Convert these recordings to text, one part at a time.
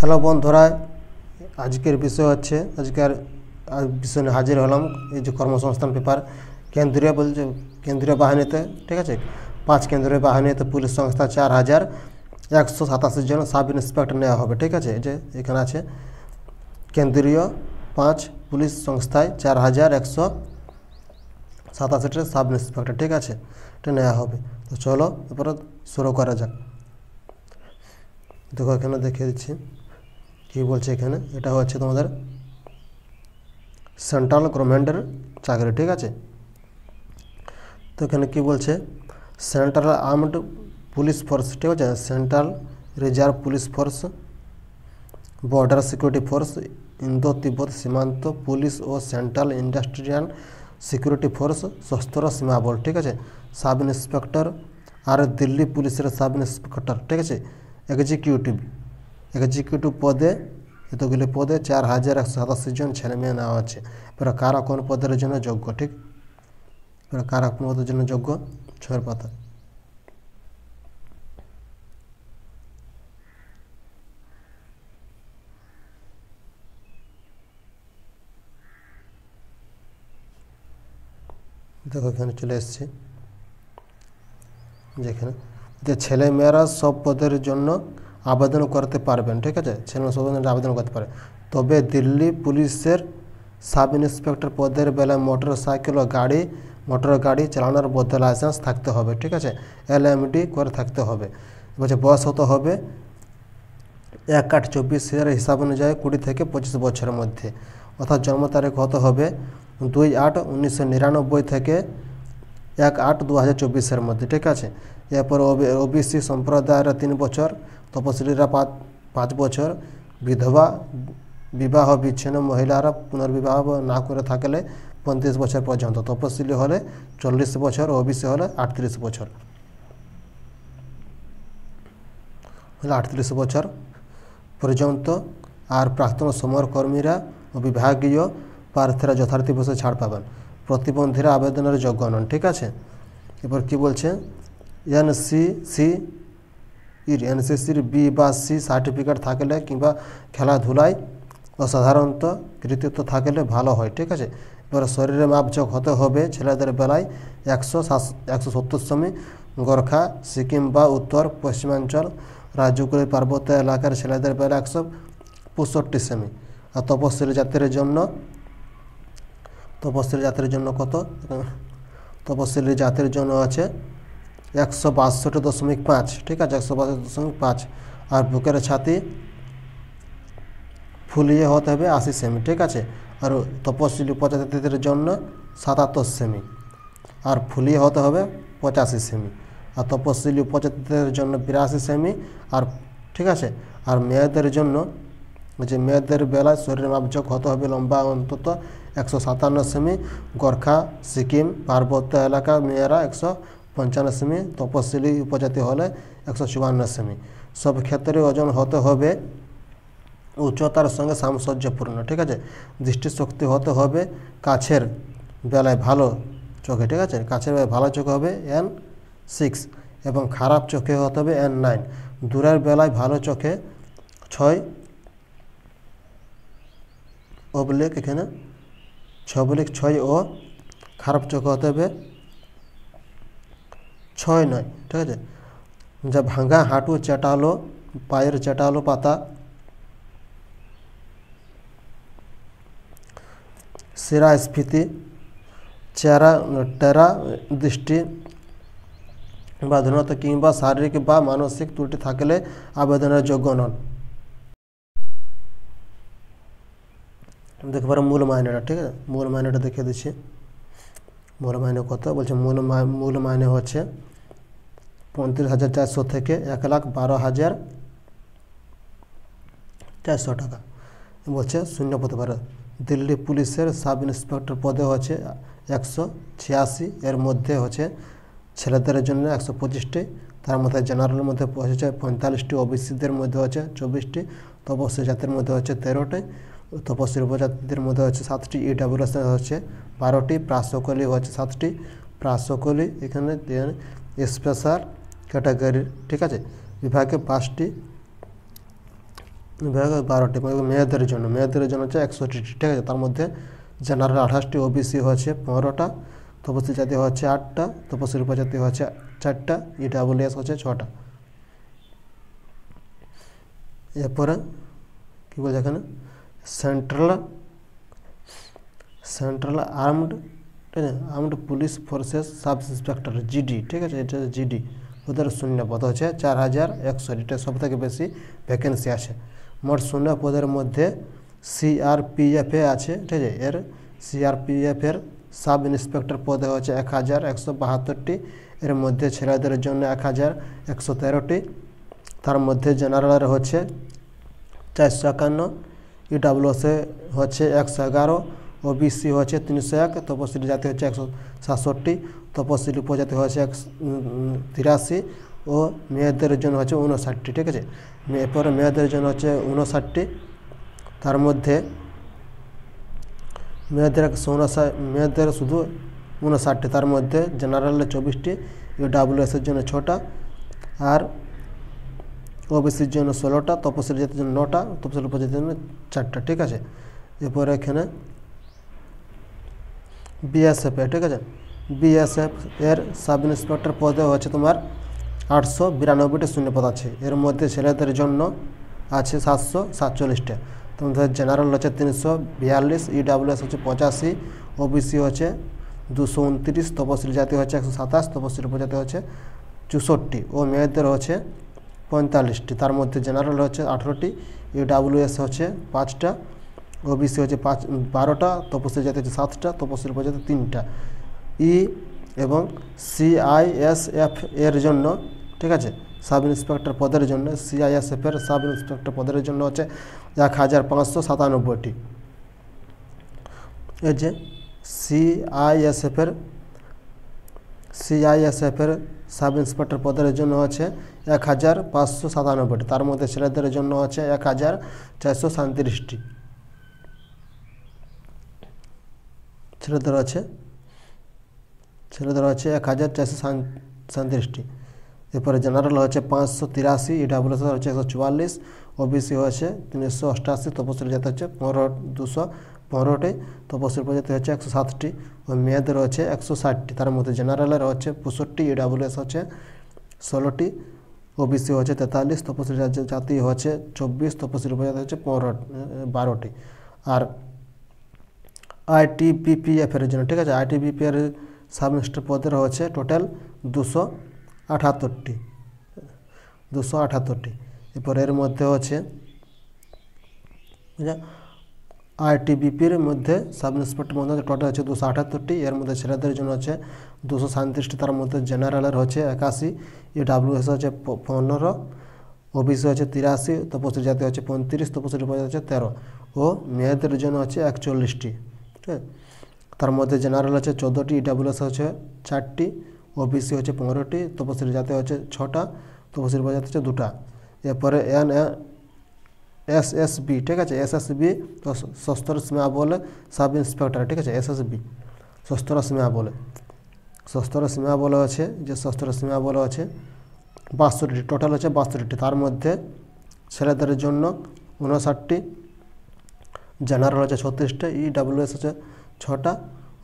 hello বন্ধুরা আজকের বিষয় হচ্ছে আজকের বিষয় হাজির হলাম এই যে কর্মসংস্থান পেপার কেন্দ্রীয় বলছে কেন্দ্রীয় বাহিনীতে ঠিক আছে পাঁচ কেন্দ্রীয় বাহিনীতে পুলিশ সংস্থা চার হাজার একশো সাতাশি জন সাব ইন্সপেক্টর নেওয়া হবে ঠিক আছে যে এখানে আছে কেন্দ্রীয় পাঁচ পুলিশ সংস্থায় চার হাজার একশো সাতাশিটা সাব ইন্সপেক্টর ঠিক আছে এটা নেওয়া হবে তো চলো এরপরে শুরু করা যাক দেখো এখানে দেখিয়ে দিচ্ছি কি বলছে এখানে এটা হচ্ছে তোমাদের সেন্ট্রাল গভর্নমেন্টের চাকরি ঠিক আছে তো এখানে কি বলছে সেন্ট্রাল আর্মড পুলিশ ফোর্স ঠিক আছে central reserve police force border security force Indo তিব্বত সীমান্ত পুলিশ ও central industrial security force Sashastra Seema Bal ঠিক আছে সাব ইন্সপেক্টর আর দিল্লি পুলিশের সাব ইন্সপেক্টর ঠিক আছে এক্সিকিউটিভ এক্সিকিউটিভ পদে এতগুলি পদে চার হাজার একশো সাতাশি জন ছেলে মেয়ে নেওয়া আছে এবার কারা কোন পদের জন্য যোগ্য ঠিক এবার কারা কোন পদের জন্য যোগ্য ছয়ের পাতা দেখো এখানে চলে এসছে যেখানে যে ছেলে মেয়েরা সব পদের জন্য আবেদন করতে পারবেন ঠিক আছে ছেলেমেয়েরা সবাই আবেদন করতে পারে তবে দিল্লি পুলিশের সাব ইন্সপেক্টর পদের বেলায় মোটর সাইকেল ও গাড়ি মোটর গাড়ি চালানোর বদ্ধ লাইসেন্স থাকতে হবে ঠিক আছে এলএমডি করে থাকতে হবে বলছে বয়স হতে হবে এক আট চব্বিশের হিসাব অনুযায়ী কুড়ি থেকে পঁচিশ বছরের মধ্যে অর্থাৎ জন্ম তারিখ হতে হবে দুই আট উনিশশো নিরানব্বই থেকে এক আট দু হাজার চব্বিশের মধ্যে ঠিক আছে এরপর ওবিসি সম্প্রদায়ের তিন বছর তপশিলিরা পাঁচ পাঁচ বছর বিধবা বিবাহ বিচ্ছিন্ন মহিলারা পুনর্বিবাহ না করে থাকলে পঁয়ত্রিশ বছর পর্যন্ত তপশিলি হলে চল্লিশ বছর ওবিসি হলে আটত্রিশ বছর হলে আটত্রিশ বছর পর্যন্ত আর প্রাক্তন সমরকর্মীরা ও বিভাগীয় প্রার্থীরা যথার্থী বসে ছাড় পাবেন প্রতিবন্ধীরা আবেদনের যোগ্য নন ঠিক আছে এবার কি বলছে এন সি ইর এনসিসির বি বা সি সার্টিফিকেট থাকলে কিংবা খেলাধুলায় অসাধারণত কৃতিত্ব থাকলে ভালো হয় ঠিক আছে এবার শরীরে মাপযোগ হতে হবে ছেলেদের বেলায় একশো সাত একশো সত্তর সেমি গোর্খা সিকিম বা উত্তর পশ্চিমাঞ্চল রাজ্যগুলি পার্বত্য এলাকার ছেলেদের বেলায় একশো পঁয়ষট্টি সেমি আর তপশ্রী জাতির জন্য তপশিলি জাতির জন্য কত তপশিলি জাতির জন্য আছে একশো বাষট্টি দশমিক পাঁচ ঠিক আছে একশো বাষট্টি দশমিক পাঁচ আর বুকের ছাতি ফুলিয়ে হতে হবে আশি সেমি ঠিক আছে আর তপশিলি উপজাতিদের জন্য সাতাত্তর সেমি আর ফুলিয়ে হতে হবে পঁচাশি সেমি আর তপশিলি উপজাতিদের জন্য বিরাশি সেমি আর ঠিক আছে আর মেয়েদের জন্য যে মেয়েদের বেলায় শরীরের মাপযোগ হতে হবে লম্বা অন্তত একশো সাতান্ন সেমি গোর্খা সিকিম পার্বত্য এলাকা মেয়েরা একশো পঞ্চান্ন সেমি তপশিলি উপজাতি হলে একশো চুয়ান্ন সেমি সব ক্ষেত্রে ওজন হতে হবে উচ্চতার সঙ্গে সামসজ্জপূর্ণ ঠিক আছে দৃষ্টিশক্তি হতে হবে কাছের বেলায় ভালো চোখে ঠিক আছে কাছের বেলায় ভালো চোখে হবে এন সিক্স এবং খারাপ চোখে হতে হবে এন নাইন দূরের বেলায় ভালো চোখে ছয় অবলেখ এখানে ছবলেখ ছয় ও খারাপ চোখে হতে হবে ছয় নয় ঠিক আছে যা ভাঙা হাঁটু চেটালো পায়ের চেটালো পাতা সেরা স্ফীতি চেরা টেরা দৃষ্টি বাধীনতা কিংবা শারীরিক বা মানসিক ত্রুটি থাকলে আবেদনের যোগ্য নন দেখতে পারো মূল মাইনেটা ঠিক আছে মূল মাইনেটা দেখিয়ে দিচ্ছি মূল মাইনে কত বলছে মূল মূল মাইনে হচ্ছে পঁয়ত্রিশ হাজার চারশো থেকে এক লাখ বারো হাজার চারশো টাকা বলছে শূন্য পদে পারে দিল্লি পুলিশের সাব ইন্সপেক্টর পদে হচ্ছে একশো ছিয়াশি এর মধ্যে হচ্ছে ছেলেদের জন্য একশো পঁচিশটি তার মধ্যে জেনারেলের মধ্যে পৌঁছেছে পঁয়তাল্লিশটি ওবিসিদের মধ্যে হচ্ছে চব্বিশটি তপস্বী জাতির মধ্যে হচ্ছে তেরোটি তপস্বী উপজাতিদের মধ্যে হচ্ছে সাতটি ইডাব্লিউএস e হচ্ছে বারোটি প্রাসকলি হচ্ছে সাতটি প্রাসকলি এখানে স্পেশাল ক্যাটাগরির ঠিক আছে বিভাগে পাঁচটি বিভাগে বারোটি মেয়েদের জন্য মেয়েদের জন্য হচ্ছে একষট্টিটি ঠিক আছে তার মধ্যে জেনারেল আঠাশটি ওবিসি হচ্ছে পনেরোটা তপসিল জাতি হচ্ছে আটটা তপসিল উপজাতি হচ্ছে চারটা ইডাব্লিউএস হচ্ছে ছটা এরপরে কী বলছে এখানে সেন্ট্রাল সেন্ট্রাল আর্মড ঠিক আছে armed police forces sub inspector GD ঠিক আছে এটা জিডি ওদের শূন্য পদ হচ্ছে চার হাজার একশো এটা সবথেকে বেশি ভ্যাকেন্সি আছে মোট শূন্য পদের মধ্যে সিআরপিএফে আছে ঠিক আছে এর সিআরপিএফের সাব ইন্সপেক্টর পদে হচ্ছে এক হাজার একশো বাহাত্তরটি এর মধ্যে ছেলেদের জন্য এক হাজার একশো তেরোটি তার মধ্যে জেনারেলের হচ্ছে চারশো একান্ন ইডাব্লিউসে e হচ্ছে একশো এগারো ওবিসি হচ্ছে তিনশো এক তপশিলি জাতি হচ্ছে একশো সাতষট্টি তপশিলি উপজাতি হচ্ছে এক তিরাশি ও মেয়েদের জন্য হচ্ছে উনষাটটি ঠিক আছে এরপরে মেয়েদের জন্য হচ্ছে উনষাটটি তার মধ্যে মেয়েদের উনষাট মেয়েদের শুধু উনষাটটি তার মধ্যে জেনারেলে চব্বিশটি ইউডাব্লিউএসের জন্য ছটা আর ওবিসির জন্য ষোলোটা তপশিলি জাতির জন্য নটা তপশিলি উপজাতির জন্য চারটা ঠিক আছে এরপরে এখানে বিএসএফে ঠিক আছে বিএসএফ এর সাব ইন্সপেক্টর পদে হচ্ছে তোমার আটশো বিরানব্বইটি শূন্যপদ আছে এর মধ্যে ছেলেদের জন্য আছে সাতশো সাতচল্লিশটা তোমাদের জেনারেল হচ্ছে তিনশো বিয়াল্লিশ ইডাব্লিউএস e হচ্ছে পঁচাশি ওবিসি হচ্ছে দুশো উনত্রিশ তপশিল জাতি হচ্ছে একশো সাতাশ তপশিল উপজাতি হচ্ছে চৌষট্টি ও মেয়েদের হচ্ছে পঁয়তাল্লিশটি তার মধ্যে জেনারেল হচ্ছে আঠেরোটি ইডাব্লিউএস e হচ্ছে পাঁচটা ওবিসি হচ্ছে পাঁচ বারোটা তপশিল জাতি হচ্ছে সাতটা তপশিল উপজাতি তিনটা ই এবং সিআইএসএফ এর জন্য ঠিক আছে সাব ইন্সপেক্টর পদের জন্য সিআইএসএফ এর সাব ইন্সপেক্টর পদের জন্য হচ্ছে এক হাজার পাঁচশো সাতানব্বইটি এই যে সিআইএসএফ এর সিআইএসএফ এর সাব ইন্সপেক্টর পদের জন্য আছে এক হাজার পাঁচশো সাতানব্বইটি তার মধ্যে ছেলেদের জন্য আছে এক হাজার চারশো সাঁত্রিশটি ছেলেদের আছে ছেলেদের আছে এক হাজার চারশো সাঁত্রিশটি এরপরে জেনারেল হচ্ছে পাঁচশো তিরাশি ইডাব্লিউএসআর হচ্ছে একশো চুয়াল্লিশ ওবিসি হচ্ছে তিনশো অষ্টাশি তপসিল জাতি হচ্ছে পনেরো দুশো পনেরোটি তপসিল প্রজাতি হচ্ছে একশো সাতটি ও মেয়েদের রয়েছে একশো ষাটটি তার মধ্যে জেনারেলের হচ্ছে পঁয়ষট্টি ইডাব্লিউএস হচ্ছে ষোলোটি ওবিসি হচ্ছে তেতাল্লিশ তপসিল জাতি হচ্ছে চব্বিশ তপসিল প্রজাতি হচ্ছে পনেরো বারোটি আর আইটিপিপিএফ এর জন্য ঠিক আছে আইটিপিপি এর সাবমিনিস্টার পদে রয়েছে টোটাল দুশো আঠাত্তরটি দুশো আঠাত্তরটি এরপর এর মধ্যে হচ্ছে আইটিবিপির মধ্যে সাবমিনিস্ট্রেট মধ্যে টোটাল হচ্ছে দুশো আঠাত্তরটি এর মধ্যে ছেলেদের জন্য আছে দুশো সাঁত্রিশটি তার মধ্যে জেনারেলের হচ্ছে একাশি ইডাব্লিউএস হচ্ছে পনেরো ওবিসি হচ্ছে তিরাশি তপসিলি জাতি হচ্ছে পঁয়ত্রিশ তপসিলি উপজাতি হচ্ছে তেরো ও মেয়েদের জন্য হচ্ছে একচল্লিশটি হ্যাঁ তার মধ্যে জেনারেল আছে চোদ্দোটি ইডাব্লিউএস হচ্ছে চারটি ওবিসি হচ্ছে পনেরোটি তপশিলি জাতি হচ্ছে ছটা তপশিলি উপজাতি হচ্ছে দুটা এরপরে এন এস এস বি ঠিক আছে S S B Sashastra Seema বলে সাব ইন্সপেক্টর ঠিক আছে S S B Sashastra Seema বলে সস্তর সীমা বলে আছে যে সস্তর সীমা বলে আছে বাষট্টি টোটাল হচ্ছে বাষট্টি তার মধ্যে ছেলেদের জন্য উনষাটটি জেনারেল আছে ছত্রিশটা ইডাব্লিউএস e হচ্ছে ছটা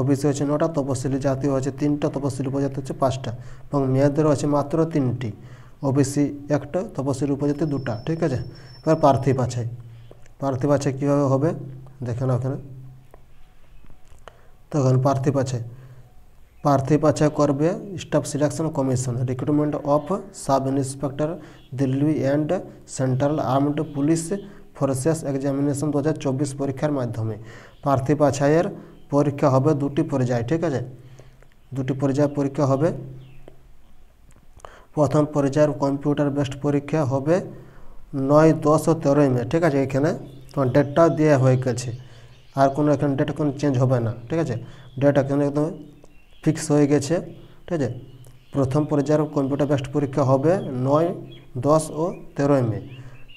ওবিসি হচ্ছে নটা তপশিলি জাতীয় আছে তিনটা তপশিলি উপজাতি হচ্ছে পাঁচটা এবং মেয়েদের আছে মাত্র তিনটি ওবিসি একটা তপশিলি উপজাতি দুটা ঠিক আছে এবার প্রার্থী বাছাই প্রার্থী বাছাই কীভাবে হবে দেখে না ওখানে তখন প্রার্থী বাছাই প্রার্থী বাছাই করবে staff selection commission recruitment of sub inspector Delhi and central armed police for শেষ এক্সামিনেশন দু পরীক্ষার মাধ্যমে প্রার্থী বাছাইয়ের পরীক্ষা হবে দুটি পর্যায়ে ঠিক আছে দুটি পর্যায়ে পরীক্ষা হবে প্রথম পর্যায়ের কম্পিউটার বেস্ট পরীক্ষা হবে নয় দশ ও তেরোই মে ঠিক আছে এখানে তোমার ডেটটাও দেওয়া হয়ে গেছে আর কোনো এখানে ডেট কোনো চেঞ্জ হবে না ঠিক আছে ডেট এখানে একদম ফিক্স হয়ে গেছে ঠিক আছে প্রথম পর্যায়ের কম্পিউটার বেস্ট পরীক্ষা হবে নয় দশ ও তেরোই মে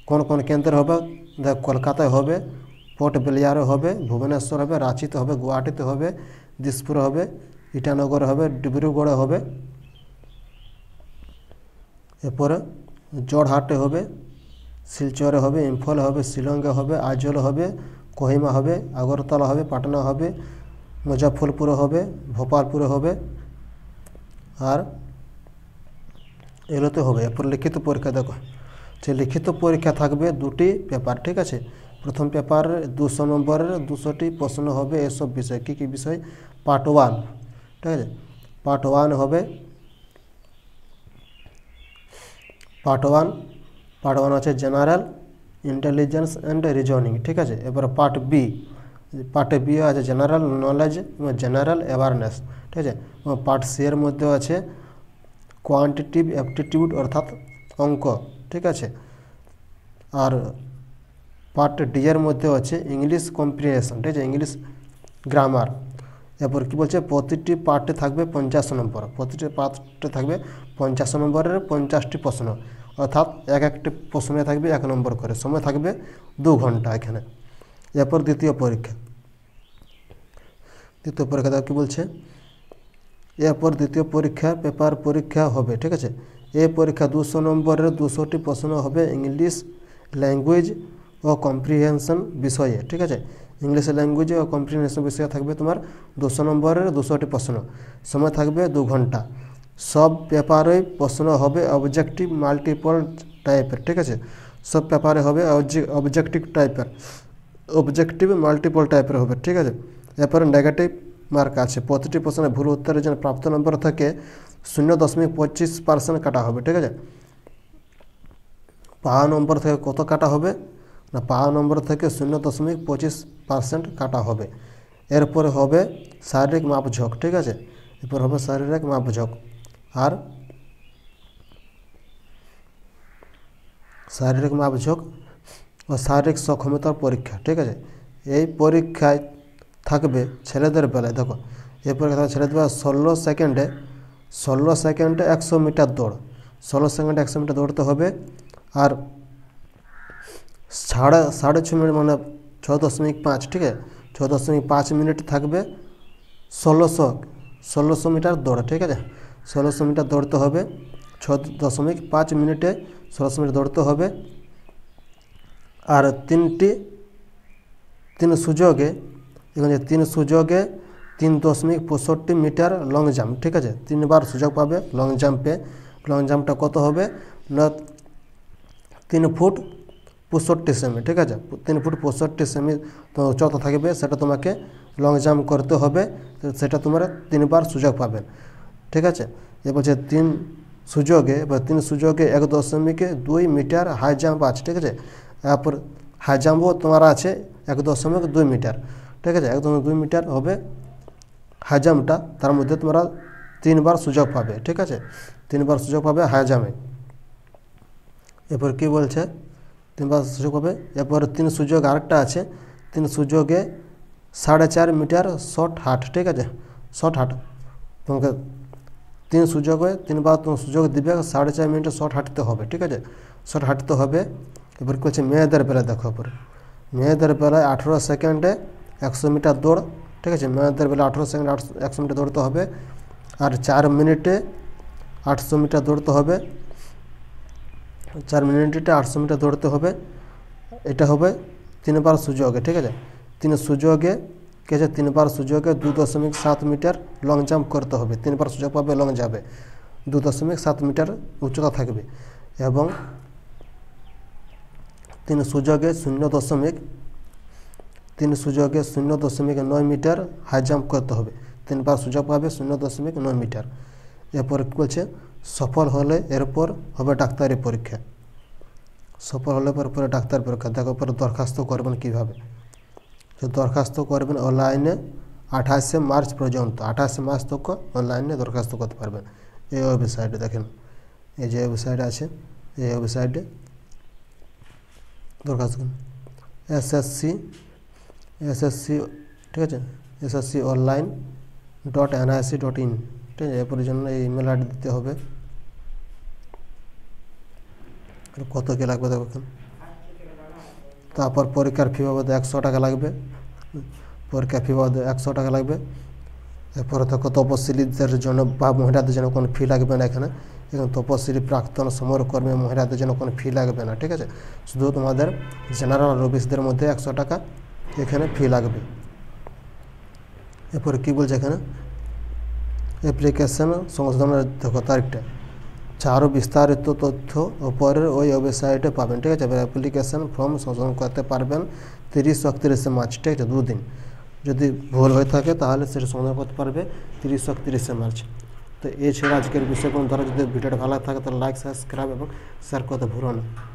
কোন কোন কেন্দ্রে হবে দেখ কলকাতায় হবে পোর্ট বেলিয়ারে হবে ভুবনেশ্বর হবে রাঁচিতে হবে গুয়াহাটিতে হবে দিসপুরে হবে ইটানগর হবে ডিব্রুগড়ে হবে এরপরে জোরহাটে হবে শিলচরে হবে ইম্ফলে হবে শিলংয়ে হবে আজল হবে কহিমা হবে আগরতলা হবে পাটনা হবে মুজাফরপুরে হবে ভোপালপুরে হবে আর এলোতে হবে এরপর লিখিত পরীক্ষা দেখো যে লিখিত পরীক্ষা থাকবে দুটি পেপার ঠিক আছে প্রথম পেপার দুশো নম্বরের দুশোটি প্রশ্ন হবে এসব বিষয় কী কী বিষয় পার্ট ওয়ান ঠিক আছে পার্ট ওয়ান হবে পার্ট ওয়ান পার্ট ওয়ান আছে জেনারেল ইন্টেলিজেন্স অ্যান্ড রিজনিং ঠিক আছে এবার পার্ট বি পার্ট বি আছে জেনারেল নলেজ এবং জেনারেল অ্যাওয়ারনেস ঠিক আছে এবং পার্ট সি এর মধ্যেও আছে কোয়ান্টিটিভ অ্যাপটিটিউড অর্থাৎ অঙ্ক ঠিক আছে আর পার্ট ডি এর মধ্যে হচ্ছে ইংলিশ কম্প্রিহেশন ঠিক আছে ইংলিশ গ্রামার এরপর কী বলছে প্রতিটি পার্টে থাকবে পঞ্চাশ নম্বর প্রতিটি পার্টে থাকবে পঞ্চাশ নম্বরের পঞ্চাশটি প্রশ্ন অর্থাৎ এক একটি প্রশ্নে থাকবে এক নম্বর করে সময় থাকবে দু ঘন্টা এখানে এরপর দ্বিতীয় পরীক্ষা দ্বিতীয় পরীক্ষা কী বলছে এরপর দ্বিতীয় পরীক্ষা পেপার পরীক্ষা হবে ঠিক আছে এ পরীক্ষা দুশো নম্বরের দুশোটি প্রশ্ন হবে ইংলিশ ল্যাঙ্গুয়েজ ও কম্প্রিহেনশন বিষয়ে ঠিক আছে ইংলিশ ল্যাঙ্গুয়েজ ও কম্প্রিহেনশন বিষয়ে থাকবে তোমার দুশো নম্বরের দুশোটি প্রশ্ন সময় থাকবে দু ঘন্টা সব পেপারে প্রশ্ন হবে অবজেক্টিভ মাল্টিপল টাইপের ঠিক আছে সব পেপারে হবে অবজেক্টিভ টাইপের অবজেক্টিভ মাল্টিপল টাইপের হবে ঠিক আছে এরপরে নেগেটিভ মার্ক আছে প্রতিটি প্রশ্নের ভুল উত্তরের জন্য প্রাপ্ত নম্বর থাকে শূন্য দশমিক পঁচিশ পার্সেন্ট কাটা হবে ঠিক আছে পাওয়া নম্বর থেকে কত কাটা হবে না পাওয়া নম্বর থেকে শূন্য দশমিক পঁচিশ পার্সেন্ট কাটা হবে এরপরে হবে শারীরিক মাপঝোঁক ঠিক আছে এরপর হবে শারীরিক মাপঝোঁক আর শারীরিক মাপঝোঁক ও শারীরিক সক্ষমতার পরীক্ষা ঠিক আছে এই পরীক্ষায় থাকবে ছেলেদের বেলায় দেখো এই পরীক্ষা ছেলেদের ষোলো সেকেন্ডে ষোলো সেকেন্ডে একশো মিটার দৌড় ষোলো সেকেন্ডে একশো মিটার দৌড়তে হবে আর সাড়ে সাড়ে ছ মিনিট মানে ছ দশমিক পাঁচ ঠিক আছে ছ দশমিক পাঁচ মিনিট থাকবে ষোলোশো ষোলোশো মিটার দৌড় ঠিক আছে ষোলোশো মিটার দৌড়তে হবে ছ দশমিক পাঁচ মিনিটে ষোলোশো মিটার দৌড়তে হবে আর তিনটি তিন সুযোগে এখানে তিন সুযোগে তিন দশমিক পঁয়ষট্টি মিটার লং জাম্প ঠিক আছে তিনবার সুযোগ পাবে লং জাম্পে লং জাম্পটা কত হবে না তিন ফুট পঁয়ষট্টি সেমি ঠিক আছে তিন ফুট পঁয়ষট্টি সেমি চত থাকবে সেটা তোমাকে লং জাম্প করতে হবে সেটা তোমার তিনবার সুযোগ পাবে ঠিক আছে এ বলছে তিন সুযোগে বা তিন সুযোগে এক দশমিকে দুই মিটার হাই জাম্প আছে ঠিক আছে তারপর হাই জাম্পও তোমার আছে এক দশমিক দুই মিটার ঠিক আছে এক দশমিক দুই মিটার হবে হাজামটা তার মধ্যে তোমরা তিনবার সুযোগ পাবে ঠিক আছে তিনবার সুযোগ পাবে হাজামে এরপর কি বলছে তিনবার সুযোগ পাবে এরপর তিন সুযোগ আরেকটা আছে তিন সুযোগে সাড়ে চার মিটার শর্ট হাট ঠিক আছে শর্ট হাট তোমাকে তিন সুযোগে তিনবার তোমার সুযোগ দিবে সাড়ে চার মিনিটে শর্ট হাঁটতে হবে ঠিক আছে শর্ট হাঁটতে হবে এবার কি বলছে মেয়েদের বেলায় দেখো এবার মেয়েদের বেলায় আঠেরো সেকেন্ডে একশো মিটার দৌড় ঠিক আছে মেয়েদের বেলা আঠেরো সেকেন্ড একশো মিটার দৌড়তে হবে আর চার মিনিটে আটশো মিটার দৌড়তে হবে চার মিনিটে আটশো মিটার দৌড়তে হবে এটা হবে তিনবার সুযোগে ঠিক আছে তিন সুযোগে কে আছে তিনবার সুযোগে দু দশমিক সাত মিটার লং জাম্প করতে হবে তিনবার সুযোগ পাবে লং যাবে দু দশমিক সাত মিটার উচ্চতা থাকবে এবং তিন সুযোগে শূন্য দশমিক তিন সুযোগে শূন্য দশমিক নয় মিটার হাই জাম্প করতে হবে তিনবার সুযোগ পাবে শূন্য দশমিক নয় মিটার এরপর কী বলছে সফল হলে এরপর হবে ডাক্তারি পরীক্ষা সফল হলে পর পরে ডাক্তার পরীক্ষা দেখো পরে দরখাস্ত করবেন কীভাবে তো দরখাস্ত করবেন অনলাইনে আঠাশে মার্চ পর্যন্ত আঠাশে মার্চ তক অনলাইনে দরখাস্ত করতে পারবেন এই ওয়েবসাইটে দেখেন এই যে ওয়েবসাইট আছে এই ওয়েবসাইটে দরখাস্ত এসএসসি এসএসসি ঠিক আছে SSC online dot NIC dot in ঠিক আছে এরপরের জন্য এই ইমেল আইডি দিতে হবে কত কী লাগবে দেখুন তারপর পরীক্ষার ফি বাবদ একশো টাকা লাগবে পরীক্ষার ফি বাবদ একশো টাকা লাগবে এরপরে তো তপশিলীদের জন্য বা মহিলাদের জন্য কোনো ফি লাগবে না এখানে এবং তপশিলি প্রাক্তন সমরকর্মী মহিলাদের জন্য কোনো ফি লাগবে না ঠিক আছে শুধু তোমাদের জেনারেল অফিসদের মধ্যে একশো টাকা এখানে ফি লাগবে এরপরে কী বলছে এখানে অ্যাপ্লিকেশন সংশোধনের দেখো তারিখটা আচ্ছা বিস্তারিত তথ্য ওপরের ওই ওয়েবসাইটে পাবেন ঠিক আছে অ্যাপ্লিকেশান ফর্ম সংশোধন করতে পারবেন তিরিশ একত্রিশে মার্চ ঠিক আছে দুদিন যদি ভুল হয়ে থাকে তাহলে সেটা সংশোধন করতে পারবে তিরিশ একত্রিশে মার্চ তো এছাড়া আজকের বিষয় কোনো ধরো যদি ভিডিওটা ভালো থাকে তাহলে লাইক সাবস্ক্রাইব এবং শেয়ার করতে ভুলো না